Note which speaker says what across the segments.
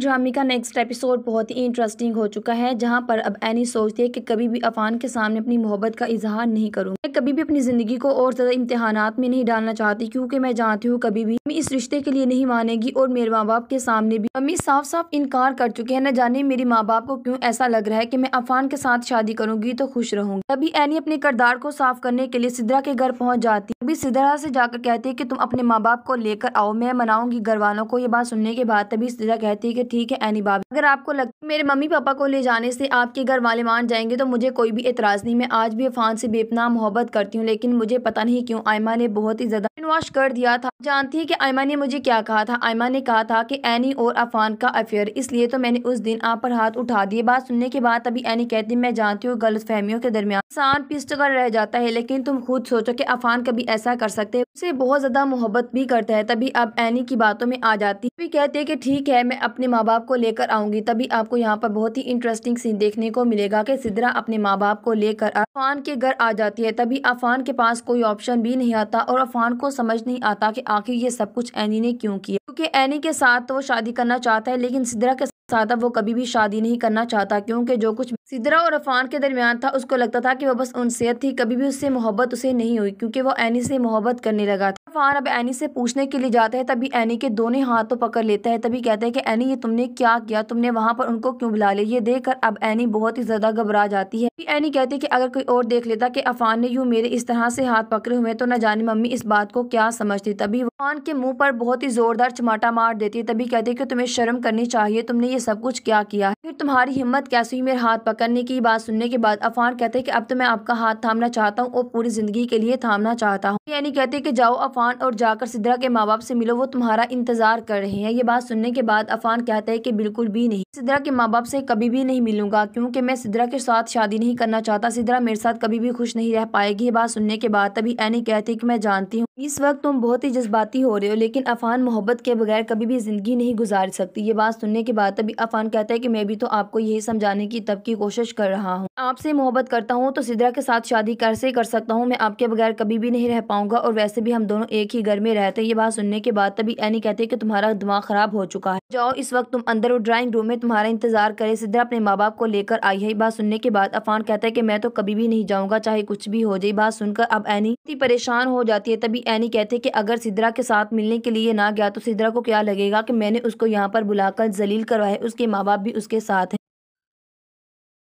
Speaker 1: ड्रामे का next episode बहुत ही इंटरेस्टिंग हो चुका है जहाँ पर अब एनी सोचती है कि कभी भी अफान के सामने अपनी मोहब्बत का इजहार नहीं करूँ मैं कभी भी अपनी ज़िंदगी को और ज़्यादा इम्तहान में नहीं डालना चाहती क्योंकि मैं जानती हूँ कभी भी मम्मी इस रिश्ते के लिए नहीं मानेगी और मेरे माँ बाप के सामने भी मम्मी साफ साफ इनकार कर चुके हैं न जाने मेरे माँ बाप को क्यूँ ऐसा लग रहा है की मैं अफान के साथ शादी करूंगी तो खुश रहूंगी तभी एनी अपने करदार को साफ करने के लिए सिद्रा के घर पहुँच जाती अभी सिद्रा से जाकर कहती है की तुम अपने माँ बाप को लेकर आओ मैं मनाऊंगी घर वालों को ये बात सुनने के बाद तभी सिद्रा कहती है ठीक है एनी बाबी अगर आपको लगता है मेरे मम्मी पापा को ले जाने से आपके घर वाले मान जाएंगे तो मुझे कोई भी एतराज़ नहीं मैं आज भी अफान से बेपना मोहब्बत करती हूँ लेकिन मुझे पता नहीं क्यों आयमा ने बहुत ही ज़्यादा वॉश कर दिया था जानती है कि आयमा ने मुझे क्या कहा था आयमा ने कहा था कि एनी और अफान का अफेयर इसलिए तो मैंने उस दिन आप पर हाथ उठा दिए बात सुनने के बाद अभी एनी कहती मैं जानती हूँ गलत फहमियों के दरमियान इंसान पिस्ट कर रह जाता है लेकिन तुम खुद सोचो कि अफान कभी ऐसा कर सकते हैं उसे बहुत ज्यादा मोहब्बत भी करता है तभी अब एनी की बातों में आ जाती है कहते हैं कि ठीक है मैं अपने माँ बाप को लेकर आऊंगी तभी आपको यहाँ पर बहुत ही इंटरेस्टिंग सीन देखने को मिलेगा कि सिद्रा अपने माँ बाप को लेकर अफान के घर आ जाती है तभी अफान के पास कोई ऑप्शन भी नहीं आता और अफान को समझ नहीं आता कि आखिर ये सब कुछ एनी ने क्यों किया क्योंकि एनी के साथ वो शादी करना चाहता है लेकिन सिद्रा के साथ वो कभी भी शादी नहीं करना चाहता क्योंकि जो कुछ सिद्रा और अफान के दरमियान था उसको लगता था कि वो बस उनसे थी कभी भी उससे मोहब्बत उसे नहीं हुई क्योंकि वो एनी से मोहब्बत करने लगा था इरफान अब एनी से पूछने के लिए जाता है तभी एनी के दोनों हाथों तो पकड़ लेता है तभी कहता है कि एनी ये तुमने क्या किया तुमने वहाँ पर उनको क्यों बुला लिया ये देखकर अब एनी बहुत ही ज़्यादा घबरा जाती है एनी कहती है कि अगर कोई और देख लेता कि अफान ने यूँ मेरे इस तरह से हाथ पकड़े हुए तो न जाने मम्मी इस बात को क्या समझती तभी अफान के मुँह पर बहुत ही ज़ोरदार चमाटा मार देती है तभी कहती है कि तुम्हें शर्म करनी चाहिए तुमने ये सब कुछ क्या किया है फिर तुम्हारी हिम्मत कैसे हुई मेरे हाथ पकड़ने की बात सुनने के बाद अफान कहते हैं कि अब तो मैं आपका हाथ थामना चाहता हूँ और पूरी ज़िंदगी के लिए थामना चाहता हूँ यानी कहते हैं कि जाओ अफान और जाकर सिद्रा के माँ बाप से मिलो वो तुम्हारा इंतज़ार कर रहे हैं ये बात सुनने के बाद अफान कहते हैं कि बिल्कुल भी नहीं सिद्रा के माँ बाप से कभी भी नहीं मिलूंगा क्यूँकी मैं सिद्रा के साथ शादी नहीं करना चाहता सिद्रा मेरे साथ कभी भी खुश नहीं रह पाएगी ये बात सुनने के बाद तभी एनी कहती है की मैं जानती हूँ इस वक्त तुम बहुत ही जज्बाती हो रहे हो लेकिन अफ़ान मोहब्बत के बगैर कभी भी ज़िंदगी नहीं गुजार सकती ये बात सुनने के बाद तभी अफ़ान कहता है कि मैं भी तो आपको यही समझाने की तब की कोशिश कर रहा हूँ आपसे मोहब्बत करता हूँ तो सिद्रा के साथ शादी कैसे कर सकता हूँ मैं आपके बगैर कभी भी नहीं रह पाऊँगा और वैसे भी हम दोनों एक ही घर में रहते हैं ये बात सुनने के बाद तभी एनी कहते हैं कि तुम्हारा दिमाग ख़राब हो चुका है जाओ इस वक्त तुम अंदर और ड्राइंग रूम में तुम्हारा इंतजार करे सिद्रा अपने माँ बाप को लेकर आई है ये बात सुनने के बाद अफ़ान कहता है कि मैं तो कभी भी नहीं जाऊँगा चाहे कुछ भी हो जाए बात सुनकर अब एनी परेशान हो जाती है तभी एनी कहते कि अगर सिद्रा के साथ मिलने के लिए ना गया तो सिद्रा को क्या लगेगा कि मैंने उसको यहाँ पर बुलाकर जलील करवाए उसके माँ बाप भी उसके साथ हैं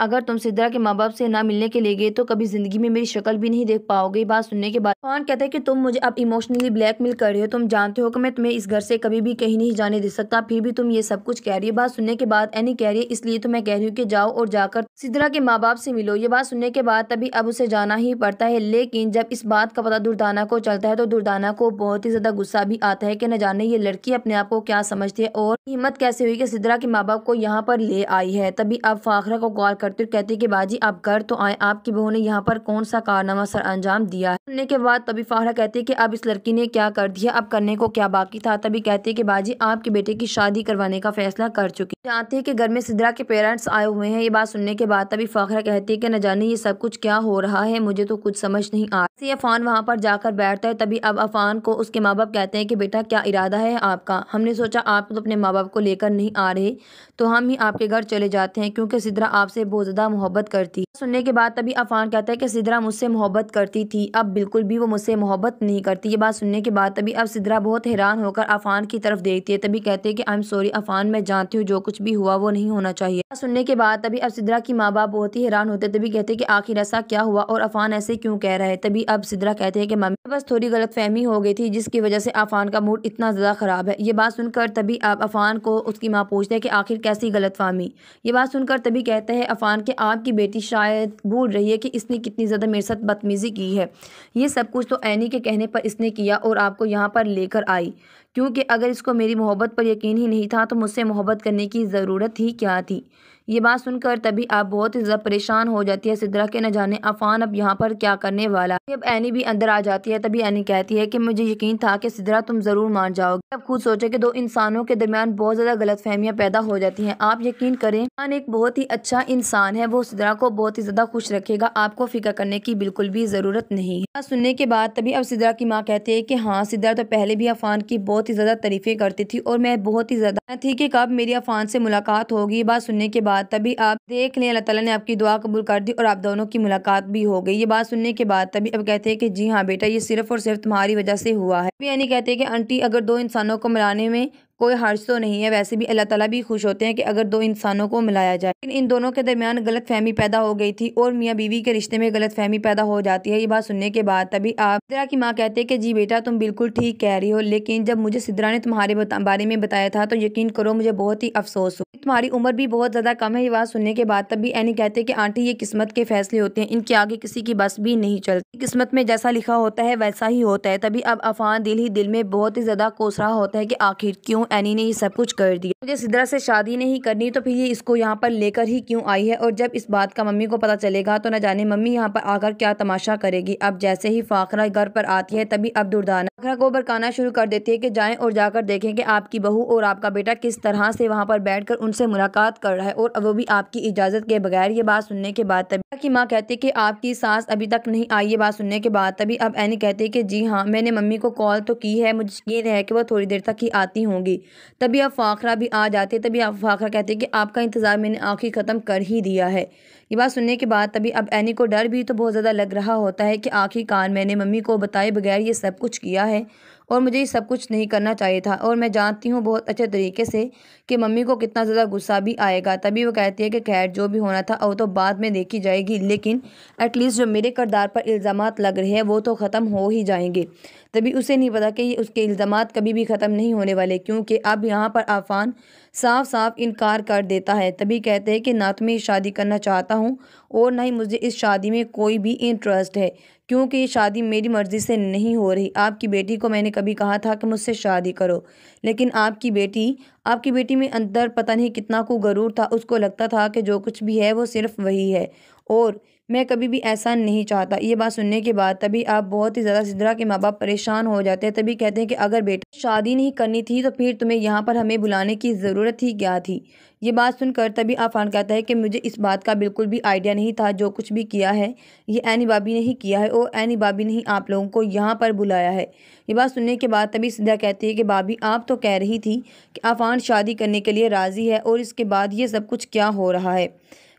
Speaker 1: अगर तुम सिद्धरा के माँ बाप से ना मिलने के लिए गए तो कभी जिंदगी में मेरी शक्ल भी नहीं देख पाओगे बात सुनने के बाद कौन कहता है कि तुम मुझे अब इमोशनली ब्लैकमेल कर रहे हो तुम जानते हो कि मैं तुम्हें इस घर से कभी भी कहीं नहीं जाने दे सकता फिर भी तुम ये सब कुछ कह रही हो बात सुनने के बाद एनी कह रही है इसलिए तो मैं कह रही हूँ कि जाओ और जाकर सिद्धरा के माँ बाप से मिलो ये बात सुनने के बाद तभी अब उसे जाना ही पड़ता है लेकिन जब इस बात का पता दुर्दाना को चलता है तो दुर्दाना को बहुत ही ज्यादा गुस्सा भी आता है कि न जाने ये लड़की अपने आप को क्या समझती है और हिम्मत कैसे हुई कि सिद्धरा के माँ बाप को यहाँ पर ले आई है तभी अब फाखरा को कॉल करते और कहती है कि बाजी आप घर तो आए आपकी बहू ने यहाँ पर कौन सा कारनामा सर अंजाम दिया है सुनने के बाद तभी फाहरा कहती है कि अब इस लड़की ने क्या कर दिया अब करने को क्या बाकी था तभी कहती है कि बाजी आपके बेटे की शादी करवाने का फैसला कर चुकी जानते हैं कि घर में सिद्रा के पेरेंट्स आए हुए हैं ये बात सुनने के बाद तभी फाखरा कहती है कि न जाने ये सब कुछ क्या हो रहा है मुझे तो कुछ समझ नहीं आ रही अफान वहाँ पर जाकर बैठता है तभी अब अफान को उसके माँ बाप कहते हैं कि बेटा क्या इरादा है आपका हमने सोचा आप तो अपने माँ बाप को लेकर नहीं आ रहे तो हम ही आपके घर चले जाते हैं क्योंकि सिद्रा आपसे बहुत ज़्यादा मोहब्बत करती सुनने के बाद तभी अफान कहता है कि सिद्रा मुझसे मोहब्बत करती थी अब बिल्कुल भी वो मुझसे मोहब्बत नहीं करती ये बात सुनने के बाद तभी अब सिद्रा बहुत हैरान होकर अफान की तरफ देखती है तभी कहते हैं कि आई एम सॉरी अफान मैं जानती हूँ जो कुछ भी हुआ वो नहीं होना चाहिए सुनने के बाद तभी अब सिद्रा की माँ बाप बहुत ही हैरान होते तभी कहते हैं कि आखिर ऐसा क्या हुआ और अफान ऐसे क्यों कह रहा है तभी अब सिद्रा कहते हैं कि मम्मी बस थोड़ी गलत फहमी हो गई थी जिसकी वजह से अफान का मूड इतना ज़्यादा ख़राब है ये बात सुनकर तभी अब अफान को उसकी माँ पूछते हैं कि आखिर कैसी गलत फहमी ये बात सुनकर तभी कहते हैं अफ़ान कि आपकी बेटी शायद भूल रही है कि इसने कितनी ज़्यादा मेरे साथ बदतमीज़ी की है ये सब कुछ तो ऐनी के कहने पर इसने किया और आपको यहाँ पर लेकर आई क्योंकि अगर इसको मेरी मोहब्बत पर यकीन ही नहीं था तो मुझसे मोहब्बत करने की ज़रूरत ही क्या थी ये बात सुनकर तभी आप बहुत ही ज़्यादा परेशान हो जाती है सिद्रा के न जाने अफान अब यहाँ पर क्या करने वाला जब एनी भी अंदर आ जाती है तभी एनी कहती है कि मुझे यकीन था कि सिद्रा तुम ज़रूर मान जाओगे अब खुद सोचे कि दो इंसानों के दरमियान बहुत ज़्यादा गलत फहमियाँ पैदा हो जाती हैं आप यकीन करें अफान एक बहुत ही अच्छा इंसान है वो सिद्रा को बहुत ही ज़्यादा खुश रखेगा आपको फिक्र करने की बिल्कुल भी ज़रूरत नहीं है सुनने के बाद तभी अब सिद्रा की माँ कहती है कि हाँ सिद्रा तो पहले भी अफान की बहुत बहुत ही ज़्यादा तारीफ़ें करती थी और मैं बहुत ही ज़्यादा थी कि कब मेरी अफान से मुलाकात होगी बात सुनने के बाद तभी आप देख लें अल्लाह तला ने आपकी दुआ कबूल कर दी और आप दोनों की मुलाकात भी हो गई ये बात सुनने के बाद तभी अब कहते हैं कि जी हाँ बेटा ये सिर्फ और सिर्फ तुम्हारी वजह से हुआ है यानी कहते हैं कि आंटी अगर दो इंसानों को मिलाने में कोई हर्ज तो नहीं है वैसे भी अल्लाह ताला भी खुश होते हैं कि अगर दो इंसानों को मिलाया जाए लेकिन इन दोनों के दरमियान गलत फहमी पैदा हो गई थी और मियाँ बीवी के रिश्ते में गलत फहमी पैदा हो जाती है ये बात सुनने के बाद तभी आप सिद्रा की माँ कहते हैं कि जी बेटा तुम बिल्कुल ठीक कह रही हो लेकिन जब मुझे सिद्रा ने तुम्हारे बारे में बताया था तो यकीन करो मुझे बहुत ही अफसोस हो तुम्हारी उम्र भी बहुत ज़्यादा कम है ये बात सुनने के बाद तभी एनी कहते कि आंटी ये किस्मत के फैसले होते हैं इनके आगे किसी की बस भी नहीं चलती किस्मत में जैसा लिखा होता है वैसा ही होता है तभी अब अफान दिल ही दिल में बहुत ही ज़्यादा कोसरा होता है कि आखिर क्यों एनी ने ये सब कुछ कर दिया मुझे तो सिद्रा से शादी नहीं करनी तो फिर ये इसको यहाँ पर लेकर ही क्यों आई है और जब इस बात का मम्मी को पता चलेगा तो न जाने मम्मी यहाँ पर आकर क्या तमाशा करेगी अब जैसे ही फाखरा घर पर आती है तभी अब दुर्दाना फाखरा को बरकाना शुरू कर देती है की जाए और जाकर देखें की आपकी बहू और आपका बेटा किस तरह से वहाँ पर कर उनसे मुलाकात कर रहा है और वो भी आपकी इजाज़त के बगैर ये बात सुनने के बाद तभी की माँ कहती है की आपकी सास अभी तक नहीं आई ये बात सुनने के बाद तभी अब एनी कहती है की जी हाँ मैंने मम्मी को कॉल तो की है मुझे ये है कि वो थोड़ी देर तक ही आती होंगी थी तभी आप फाखरा भी आ जाते तभी आप फाखरा कहते कि आपका इंतज़ार मैंने आखिरी ख़त्म कर ही दिया है ये बात सुनने के बाद तभी अब एनी को डर भी तो बहुत ज़्यादा लग रहा होता है कि आखिरकार मैंने मम्मी को बताए बगैर ये सब कुछ किया है और मुझे ये सब कुछ नहीं करना चाहिए था और मैं जानती हूँ बहुत अच्छे तरीके से कि मम्मी को कितना ज़्यादा गुस्सा भी आएगा तभी वो कहती है कि खैर जो भी होना था वो तो बाद में देखी जाएगी लेकिन एटलीस्ट जो मेरे करदार पर इल्ज़ाम लग रहे हैं वो तो ख़त्म हो ही जाएंगे तभी उसे नहीं पता कि उसके इल्ज़ाम कभी भी ख़त्म नहीं होने वाले क्योंकि अब यहाँ पर आफान साफ साफ इनकार कर देता है तभी कहते हैं कि ना तो मैं शादी करना चाहता हूँ और ना ही मुझे इस शादी में कोई भी इंटरेस्ट है क्योंकि ये शादी मेरी मर्ज़ी से नहीं हो रही आपकी बेटी को मैंने कभी कहा था कि मुझसे शादी करो लेकिन आपकी बेटी आपकी बेटी में अंदर पता नहीं कितना को गरूर था उसको लगता था कि जो कुछ भी है वो सिर्फ वही है और मैं कभी भी ऐसा नहीं चाहता ये बात सुनने के बाद तभी आप बहुत ही ज़्यादा सिद्धरा के माँ बाप परेशान हो जाते हैं तभी कहते हैं कि अगर बेटा शादी नहीं करनी थी तो फिर तुम्हें यहाँ पर हमें बुलाने की ज़रूरत ही क्या थी ये बात सुनकर तभी आफान कहता है कि मुझे इस बात का बिल्कुल भी आइडिया नहीं था जो कुछ भी किया है ये एनी बाबी ने ही किया है और एनी बाबी ने ही आप लोगों को यहाँ पर बुलाया है ये बात सुनने के बाद तभी सिद्धा कहती है कि बाबी आप तो कह रही थी कि आफान शादी करने के लिए राज़ी है और इसके बाद ये सब कुछ क्या हो रहा है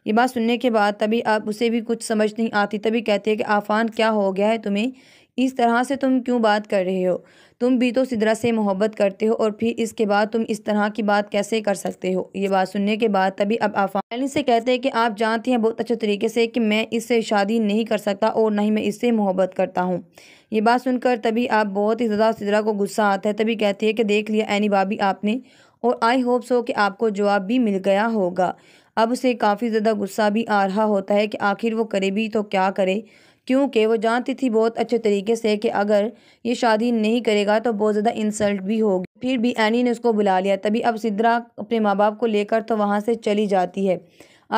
Speaker 1: ये बात सुनने के बाद तभी आप उसे भी कुछ समझ नहीं आती तभी कहते हैं कि आफान क्या हो गया है तुम्हें इस तरह से तुम क्यों बात कर रहे हो तुम भी तो सिदरा से मोहब्बत करते हो और फिर इसके बाद तुम इस तरह की बात कैसे कर सकते हो ये बात सुनने के बाद तभी अब आफान से कहते हैं कि आप जानती हैं बहुत अच्छे तरीके से कि मैं इससे शादी नहीं कर सकता और ना ही मैं इससे मोहब्बत करता हूँ ये बात सुनकर तभी आप बहुत ही ज़्यादा सिदरा को गुस्सा आता है तभी कहती है कि देख लिया एनी भाभी आपने और आई होप सो कि आपको जवाब भी मिल गया होगा अब उसे काफ़ी ज़्यादा गुस्सा भी आ रहा होता है कि आखिर वो करे भी तो क्या करे क्योंकि वो जानती थी बहुत अच्छे तरीके से कि अगर ये शादी नहीं करेगा तो बहुत ज़्यादा इंसल्ट भी होगी फिर भी एनी ने उसको बुला लिया तभी अब सिद्रा अपने माँ बाप को लेकर तो वहाँ से चली जाती है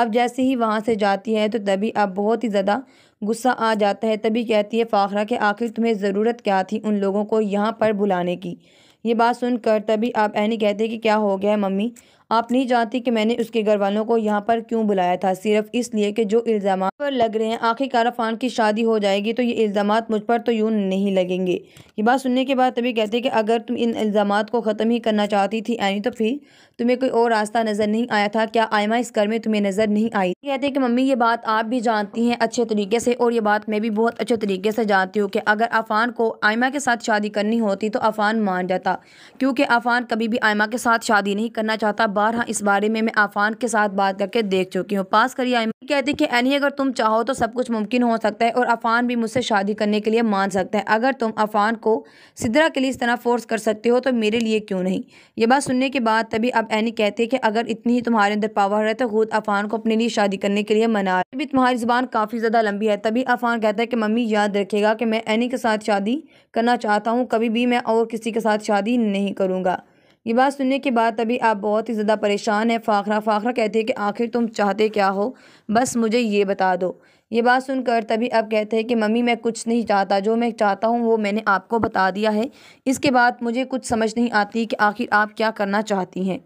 Speaker 1: अब जैसे ही वहाँ से जाती है तो तभी अब बहुत ही ज़्यादा गुस्सा आ जाता है तभी कहती है फ़ाखरा कि आखिर तुम्हें ज़रूरत क्या थी उन लोगों को यहाँ पर बुलाने की ये बात सुनकर तभी आप एनी कहते हैं कि क्या हो गया है मम्मी आप नहीं जानती कि मैंने उसके घर वालों को यहाँ पर क्यों बुलाया था सिर्फ इसलिए कि जो इल्ज़ाम पर लग रहे हैं आखिरकार अफान की शादी हो जाएगी तो ये इल्ज़ाम मुझ पर तो यूं नहीं लगेंगे ये बात सुनने के बाद तभी कहते हैं कि अगर तुम इन इल्ज़ाम को ख़त्म ही करना चाहती थी यानी तो फिर तुम्हें कोई और रास्ता नज़र नहीं आया था क्या आयमा इस घर में तुम्हें नज़र नहीं आई कहते कि मम्मी ये बात आप भी जानती हैं अच्छे तरीके से और ये बात मैं भी बहुत अच्छे तरीके से जानती हूँ कि अगर अफान को आयमा के साथ शादी करनी होती तो अफान मान जाता क्योंकि अफान कभी भी आयमा के साथ शादी नहीं करना चाहता बार हाँ, इस बारे में मैं आफान के साथ बात करके देख चुकी हूँ पास करिए आयमन कहती कि एनी अगर तुम चाहो तो सब कुछ मुमकिन हो सकता है और अफान भी मुझसे शादी करने के लिए मान सकता है अगर तुम अफान को सिदरा के लिए इस तरह फोर्स कर सकते हो तो मेरे लिए क्यों नहीं ये बात सुनने के बाद तभी अब एनी कहती है कि अगर इतनी ही तुम्हारे अंदर पावर है तो खुद अफान को अपने लिए शादी करने के लिए मना तभी तुम्हारी जबान काफ़ी ज़्यादा लंबी है तभी अफान कहता है कि मम्मी याद रखेगा कि मैं एनी के साथ शादी करना चाहता हूँ कभी भी मैं और किसी के साथ शादी नहीं करूँगा ये बात सुनने के बाद अभी आप बहुत ही ज़्यादा परेशान हैं फ़ाखरा फ़ाखरा कहते हैं कि आखिर तुम चाहते क्या हो बस मुझे ये बता दो ये बात सुनकर तभी अब कहते हैं कि मम्मी मैं कुछ नहीं चाहता जो मैं चाहता हूँ वो मैंने आपको बता दिया है इसके बाद मुझे कुछ समझ नहीं आती कि आखिर आप क्या करना चाहती हैं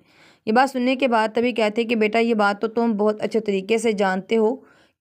Speaker 1: ये बात सुनने के बाद तभी कहते हैं कि बेटा ये बात तो तुम बहुत अच्छे तरीके से जानते हो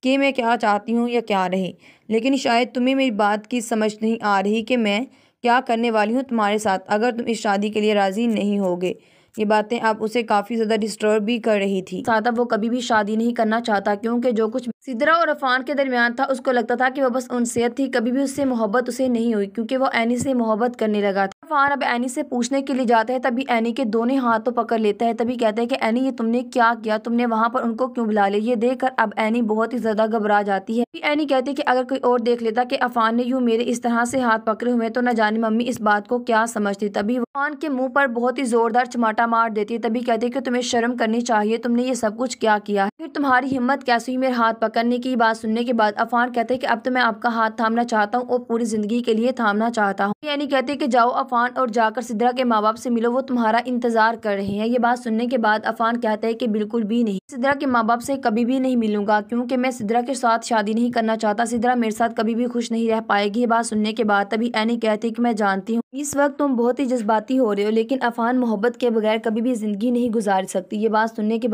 Speaker 1: कि मैं क्या चाहती हूँ या क्या रही लेकिन शायद तुम्हें मेरी बात की समझ नहीं आ रही कि मैं क्या करने वाली हूँ तुम्हारे साथ अगर तुम इस शादी के लिए राज़ी नहीं होगे ये बातें आप उसे काफ़ी ज़्यादा डिस्टर्ब भी कर रही थी साथ वो कभी भी शादी नहीं करना चाहता क्योंकि जो कुछ सिदरा और अफान के दरमियान था उसको लगता था कि वह बस उनसे थी कभी भी उससे मोहब्बत उसे नहीं हुई क्योंकि वो एनी से मोहब्बत करने लगा था इरफान अब एनी से पूछने के लिए जाता है तभी एनी के दोनों हाथों तो पकड़ लेता है तभी कहता है कि एनी ये तुमने क्या किया तुमने वहाँ पर उनको क्यों बुला लिया ये देखकर अब एनी बहुत ही ज़्यादा घबरा जाती है एनी कहती है कि अगर कोई और देख लेता कि अफान ने यूँ मेरे इस तरह से हाथ पकड़े हुए तो न जाने मम्मी इस बात को क्या समझती तभी अफान के मुँह पर बहुत ही ज़ोरदार चमाटा मार देती है तभी कहती है कि तुम्हें शर्म करनी चाहिए तुमने ये सब कुछ क्या किया फिर तुम्हारी हिम्मत कैसे हुई मेरे हाथ पकड़ने की बात सुनने के बाद अफान कहते हैं कि अब तो मैं आपका हाथ थामना चाहता हूँ और पूरी ज़िंदगी के लिए थामना चाहता हूँ यानी कहते हैं कि जाओ अफान अफान और जाकर सिद्रा के माँ बाप से मिलो वो तुम्हारा इंतजार कर रहे हैं ये बात सुनने के बाद अफान कहता है कि बिल्कुल भी नहीं सिद्रा के माँ बाप से कभी भी नहीं मिलूंगा क्योंकि मैं सिद्रा के साथ शादी नहीं करना चाहता सिद्रा मेरे साथ कभी भी खुश नहीं रह पाएगी ये बात सुनने के बाद तभी एनी कहती है की मैं जानती हूँ इस वक्त तुम बहुत ही जज्बाती हो रहे हो लेकिन अफान मोहब्बत के बगैर कभी भी जिंदगी नहीं गुजार सकती ये बात सुनने के बाद